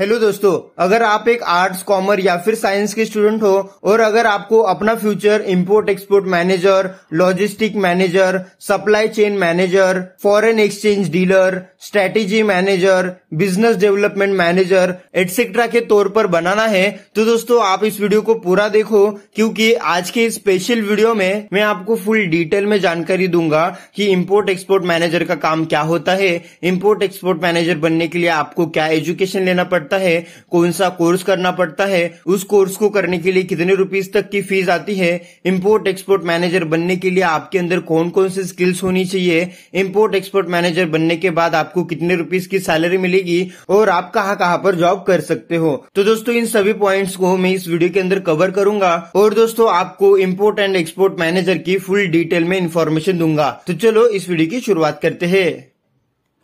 hello दोस्तों अगर आप एक आर्ट्स कॉमर्स या फिर साइंस के स्टूडेंट हो और अगर आपको अपना future import export manager logistic manager supply chain manager foreign exchange dealer strategy manager business development manager etcetera के तौर पर बनाना है तो दोस्तों आप इस वीडियो को पूरा देखो क्योंकि आज के स्पेशल वीडियो में मैं आपको फुल डिटेल में जानकारी दूंगा कि इम्पोर्ट एक्सपोर्ट मैनेजर का काम क्या होता है इम्पोर्ट एक्सपोर्ट मैनेजर बनने के लिए आपको क्या एजुकेशन लेना पड़ता पड़ता है कौन सा कोर्स करना पड़ता है उस कोर्स को करने के लिए कितने रुपीज तक की फीस आती है इम्पोर्ट एक्सपोर्ट मैनेजर बनने के लिए आपके अंदर कौन कौन सी स्किल्स होनी चाहिए इम्पोर्ट एक्सपोर्ट मैनेजर बनने के बाद आपको कितने रुपीज की सैलरी मिलेगी और आप कहाँ कहाँ पर जॉब कर सकते हो तो दोस्तों इन सभी पॉइंट्स को मैं इस वीडियो के अंदर कवर करूंगा और दोस्तों आपको इम्पोर्ट एंड एक्सपोर्ट मैनेजर की फुल डिटेल में इन्फॉर्मेशन दूंगा तो चलो इस वीडियो की शुरुआत करते हैं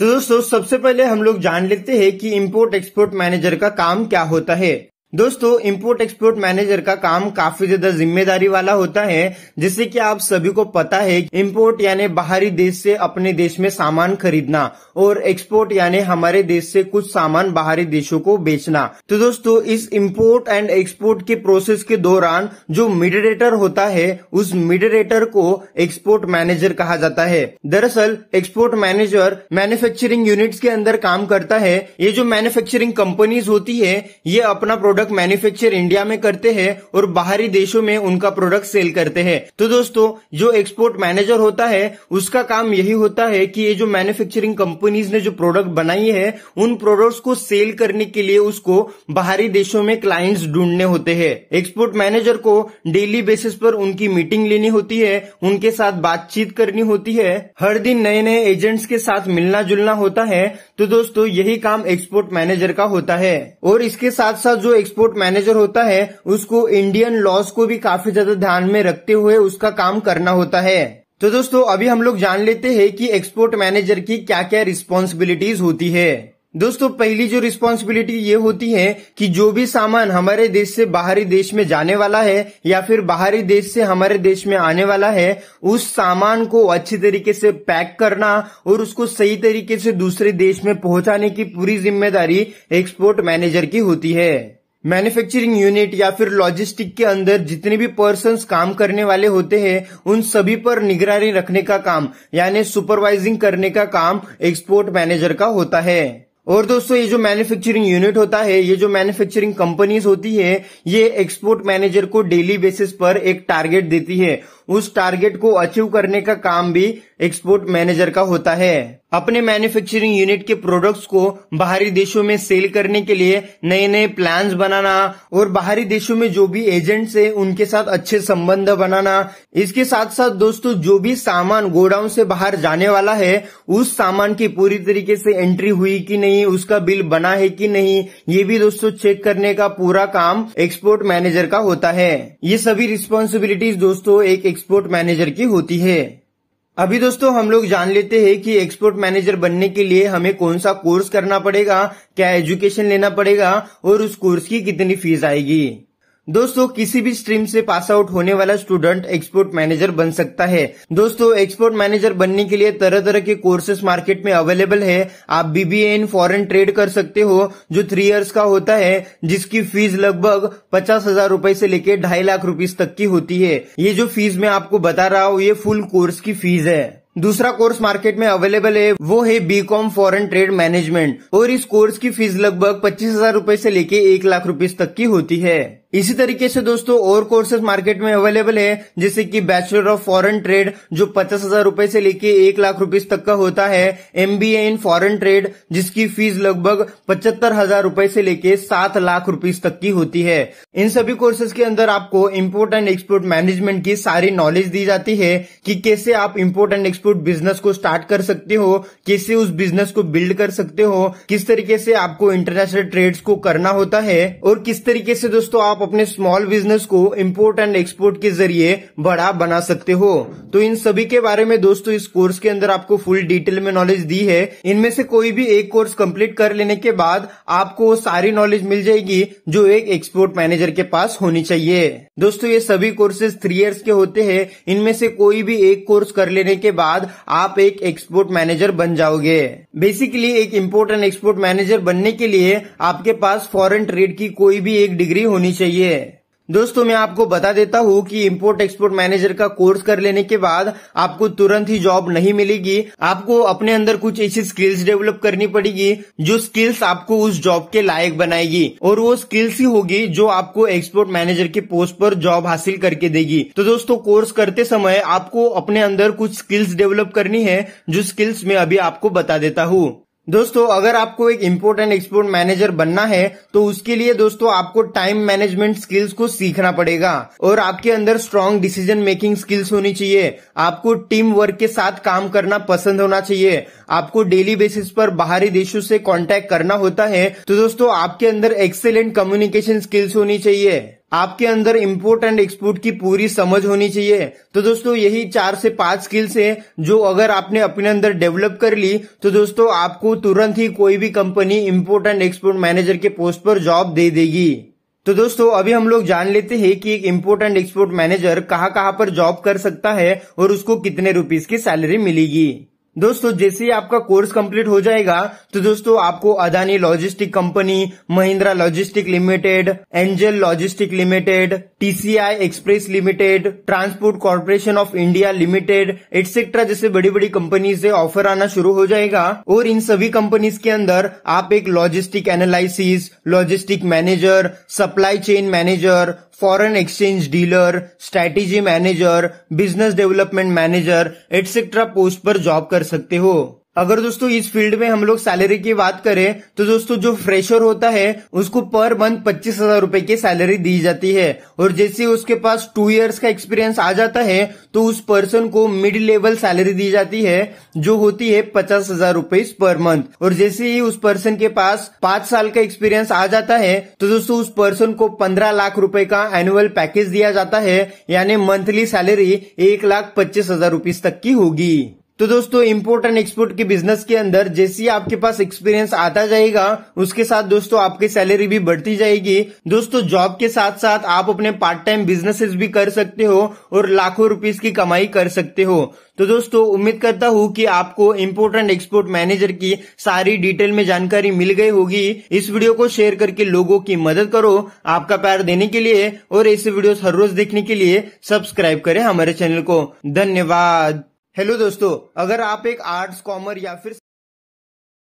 तो दोस्तों सबसे पहले हम लोग जान लेते हैं कि इंपोर्ट एक्सपोर्ट मैनेजर का काम क्या होता है दोस्तों इंपोर्ट एक्सपोर्ट मैनेजर का काम काफी ज्यादा जिम्मेदारी वाला होता है जिससे कि आप सभी को पता है इंपोर्ट यानी बाहरी देश से अपने देश में सामान खरीदना और एक्सपोर्ट यानी हमारे देश से कुछ सामान बाहरी देशों को बेचना तो दोस्तों इस इंपोर्ट एंड एक्सपोर्ट के प्रोसेस के दौरान जो मिडरेटर होता है उस मिडरेटर को एक्सपोर्ट मैनेजर कहा जाता है दरअसल एक्सपोर्ट मैनेजर मैन्युफेक्चरिंग यूनिट के अंदर काम करता है ये जो मैन्युफेक्चरिंग कंपनीज होती है ये अपना प्रोडक्ट प्रोडक्ट मैन्युफैक्चर इंडिया में करते हैं और बाहरी देशों में उनका प्रोडक्ट सेल करते हैं तो दोस्तों जो एक्सपोर्ट मैनेजर होता है उसका काम यही होता है कि ये जो मैन्युफैक्चरिंग कंपनीज ने जो प्रोडक्ट बनाई है उन प्रोडक्ट्स को सेल करने के लिए उसको बाहरी देशों में क्लाइंट्स ढूंढने होते हैं एक्सपोर्ट मैनेजर को डेली बेसिस पर उनकी मीटिंग लेनी होती है उनके साथ बातचीत करनी होती है हर दिन नए नए एजेंट्स के साथ मिलना जुलना होता है तो दोस्तों यही काम एक्सपोर्ट मैनेजर का होता है और इसके साथ साथ जो एक्सपोर्ट मैनेजर होता है उसको इंडियन लॉस को भी काफी ज्यादा ध्यान में रखते हुए उसका काम करना होता है तो दोस्तों अभी हम लोग जान लेते हैं कि एक्सपोर्ट मैनेजर की क्या क्या रिस्पॉन्सिबिलिटीज होती है दोस्तों पहली जो रिस्पॉन्सिबिलिटी ये होती है कि जो भी सामान हमारे देश से बाहरी देश में जाने वाला है या फिर बाहरी देश से हमारे देश में आने वाला है उस सामान को अच्छी तरीके से पैक करना और उसको सही तरीके से दूसरे देश में पहुंचाने की पूरी जिम्मेदारी एक्सपोर्ट मैनेजर की होती है मैन्युफैक्चरिंग यूनिट या फिर लॉजिस्टिक के अंदर जितने भी पर्सन काम करने वाले होते हैं उन सभी पर निगरानी रखने का काम यानी सुपरवाइजिंग करने का काम एक्सपोर्ट मैनेजर का होता है और दोस्तों ये जो मैन्युफैक्चरिंग यूनिट होता है ये जो मैन्युफैक्चरिंग कंपनीज होती है ये एक्सपोर्ट मैनेजर को डेली बेसिस पर एक टारगेट देती है उस टारगेट को अचीव करने का काम भी एक्सपोर्ट मैनेजर का होता है अपने मैन्युफैक्चरिंग यूनिट के प्रोडक्ट्स को बाहरी देशों में सेल करने के लिए नए नए प्लान बनाना और बाहरी देशों में जो भी एजेंट्स है उनके साथ अच्छे संबंध बनाना इसके साथ साथ दोस्तों जो भी सामान गोडाउन से बाहर जाने वाला है उस सामान की पूरी तरीके से एंट्री हुई कि नहीं उसका बिल बना है कि नहीं ये भी दोस्तों चेक करने का पूरा काम एक्सपोर्ट मैनेजर का होता है ये सभी रिस्पॉन्सिबिलिटीज दोस्तों एक एक्सपोर्ट मैनेजर की होती है अभी दोस्तों हम लोग जान लेते हैं कि एक्सपोर्ट मैनेजर बनने के लिए हमें कौन सा कोर्स करना पड़ेगा क्या एजुकेशन लेना पड़ेगा और उस कोर्स की कितनी फीस आएगी दोस्तों किसी भी स्ट्रीम से पास आउट होने वाला स्टूडेंट एक्सपोर्ट मैनेजर बन सकता है दोस्तों एक्सपोर्ट मैनेजर बनने के लिए तरह तरह के कोर्सेस मार्केट में अवेलेबल है आप बीबीए इन फॉरेन ट्रेड कर सकते हो जो थ्री इयर्स का होता है जिसकी फीस लगभग पचास हजार रूपए से लेकर ढाई लाख रूपीज तक की होती है ये जो फीस मैं आपको बता रहा हूँ ये फुल कोर्स की फीस है दूसरा कोर्स मार्केट में अवेलेबल है वो है बी कॉम ट्रेड मैनेजमेंट और इस कोर्स की फीस लगभग पच्चीस हजार रूपए से लेके एक लाख रूपीज तक की होती है इसी तरीके से दोस्तों और कोर्सेज मार्केट में अवेलेबल है जैसे कि बैचलर ऑफ फॉरेन ट्रेड जो पचास हजार रूपये से लेके एक लाख रुपीस तक का होता है एमबीए इन फॉरेन ट्रेड जिसकी फीस लगभग पचहत्तर हजार रूपये से लेके सात लाख रुपीस तक की होती है इन सभी कोर्सेज के अंदर आपको इम्पोर्ट एंड एक्सपोर्ट मैनेजमेंट की सारी नॉलेज दी जाती है कि कैसे आप इम्पोर्ट एंड एक्सपोर्ट बिजनेस को स्टार्ट कर सकते हो कैसे उस बिजनेस को बिल्ड कर सकते हो किस तरीके से आपको इंटरनेशनल ट्रेड को करना होता है और किस तरीके से दोस्तों आप आप अपने स्मॉल बिजनेस को इम्पोर्ट एंड एक्सपोर्ट के जरिए बड़ा बना सकते हो तो इन सभी के बारे में दोस्तों इस कोर्स के अंदर आपको फुल डिटेल में नॉलेज दी है इनमें से कोई भी एक कोर्स कंप्लीट कर लेने के बाद आपको वो सारी नॉलेज मिल जाएगी जो एक एक्सपोर्ट मैनेजर के पास होनी चाहिए दोस्तों ये सभी कोर्सेज थ्री इयर्स के होते हैं इनमें से कोई भी एक कोर्स कर लेने के बाद आप एक एक्सपोर्ट मैनेजर बन जाओगे बेसिकली एक इम्पोर्ट एंड एक्सपोर्ट मैनेजर बनने के लिए आपके पास फॉरेन ट्रेड की कोई भी एक डिग्री होनी चाहिए चाहिए दोस्तों मैं आपको बता देता हूँ कि इम्पोर्ट एक्सपोर्ट मैनेजर का कोर्स कर लेने के बाद आपको तुरंत ही जॉब नहीं मिलेगी आपको अपने अंदर कुछ ऐसी स्किल्स डेवलप करनी पड़ेगी जो स्किल्स आपको उस जॉब के लायक बनाएगी और वो स्किल्स ही होगी जो आपको एक्सपोर्ट मैनेजर के पोस्ट पर जॉब हासिल करके देगी तो दोस्तों कोर्स करते समय आपको अपने अंदर कुछ स्किल्स डेवलप करनी है जो स्किल्स मैं अभी आपको बता देता हूँ दोस्तों अगर आपको एक इम्पोर्ट एंड एक्सपोर्ट मैनेजर बनना है तो उसके लिए दोस्तों आपको टाइम मैनेजमेंट स्किल्स को सीखना पड़ेगा और आपके अंदर स्ट्रांग डिसीजन मेकिंग स्किल्स होनी चाहिए आपको टीम वर्क के साथ काम करना पसंद होना चाहिए आपको डेली बेसिस पर बाहरी देशों से कांटेक्ट करना होता है तो दोस्तों आपके अंदर एक्सेलेंट कम्युनिकेशन स्किल्स होनी चाहिए आपके अंदर इम्पोर्ट एंड एक्सपोर्ट की पूरी समझ होनी चाहिए तो दोस्तों यही चार से पांच स्किल्स है जो अगर आपने अपने अंदर डेवलप कर ली तो दोस्तों आपको तुरंत ही कोई भी company import and export manager के पोस्ट पर जॉब दे देगी तो दोस्तों अभी हम लोग जान लेते हैं कि एक इम्पोर्ट एंड एक्सपोर्ट मैनेजर कहाँ कहाँ पर जॉब कर सकता है और उसको कितने रूपीज की सैलरी मिलेगी दोस्तों जैसे ही आपका कोर्स कंप्लीट हो जाएगा तो दोस्तों आपको Adani logistic company Mahindra logistic limited Angel logistic limited TCI express limited transport corporation of India limited etcetera जैसे बड़ी बड़ी कंपनी से ऑफर आना शुरू हो जाएगा और इन सभी कंपनीज के अंदर आप एक logistic analysis logistic manager supply chain manager foreign exchange dealer strategy manager business development manager etcetera post पर जॉब कर सकते हो अगर दोस्तों इस फील्ड में हम लोग सैलरी की बात करें तो दोस्तों जो फ्रेशर होता है उसको पर मंथ पच्चीस हजार रूपए की सैलरी दी जाती है और जैसे उसके पास टू इयर्स का एक्सपीरियंस आ जाता है तो उस पर्सन को मिड लेवल सैलरी दी जाती है जो होती है पचास हजार रूपए पर मंथ और जैसे ही उस पर्सन के पास पांच साल का एक्सपीरियंस आ जाता है तो दोस्तों उस पर्सन को पंद्रह लाख रूपये का एनुअल पैकेज दिया जाता है यानी मंथली सैलरी एक लाख पच्चीस हजार रूपीज तक की होगी तो दोस्तों इम्पोर्ट एंड एक्सपोर्ट के बिजनेस के अंदर जैसी आपके पास एक्सपीरियंस आता जाएगा उसके साथ दोस्तों आपकी सैलरी भी बढ़ती जाएगी दोस्तों जॉब के साथ साथ आप अपने पार्ट टाइम बिजनेसेस भी कर सकते हो और लाखों रुपीज की कमाई कर सकते हो तो दोस्तों उम्मीद करता हूँ कि आपको इम्पोर्ट एंड एक्सपोर्ट मैनेजर की सारी डिटेल में जानकारी मिल गई होगी इस वीडियो को शेयर करके लोगों की मदद करो आपका प्यार देने के लिए और ऐसे वीडियो हर रोज देखने के लिए सब्सक्राइब करें हमारे चैनल को धन्यवाद हेलो दोस्तों अगर आप एक आर्ट्स कॉमर्स या फिर